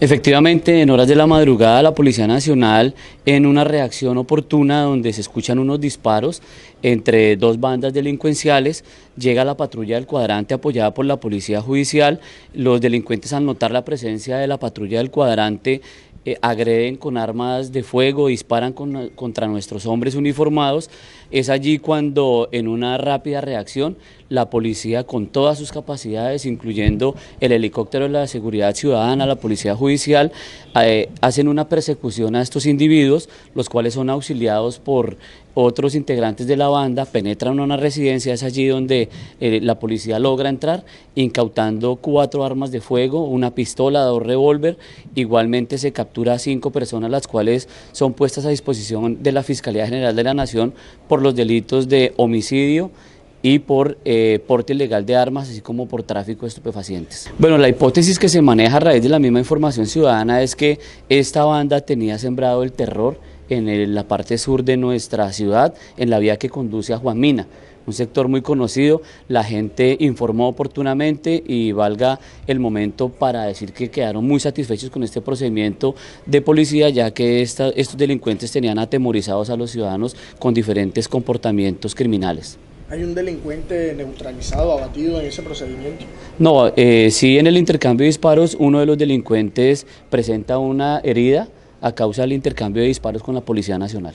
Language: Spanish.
Efectivamente, en horas de la madrugada la Policía Nacional, en una reacción oportuna donde se escuchan unos disparos entre dos bandas delincuenciales, llega la patrulla del cuadrante apoyada por la Policía Judicial. Los delincuentes al notar la presencia de la patrulla del cuadrante eh, agreden con armas de fuego, disparan contra nuestros hombres uniformados. Es allí cuando en una rápida reacción la policía con todas sus capacidades, incluyendo el helicóptero de la seguridad ciudadana, la policía judicial, eh, hacen una persecución a estos individuos, los cuales son auxiliados por otros integrantes de la banda, penetran a una residencia, es allí donde eh, la policía logra entrar, incautando cuatro armas de fuego, una pistola, dos revólver, igualmente se captura a cinco personas, las cuales son puestas a disposición de la Fiscalía General de la Nación por los delitos de homicidio, y por eh, porte ilegal de armas, así como por tráfico de estupefacientes. Bueno, la hipótesis que se maneja a raíz de la misma información ciudadana es que esta banda tenía sembrado el terror en la parte sur de nuestra ciudad, en la vía que conduce a Juanmina, un sector muy conocido, la gente informó oportunamente y valga el momento para decir que quedaron muy satisfechos con este procedimiento de policía, ya que estos delincuentes tenían atemorizados a los ciudadanos con diferentes comportamientos criminales. ¿Hay un delincuente neutralizado, abatido en ese procedimiento? No, eh, sí en el intercambio de disparos uno de los delincuentes presenta una herida a causa del intercambio de disparos con la Policía Nacional.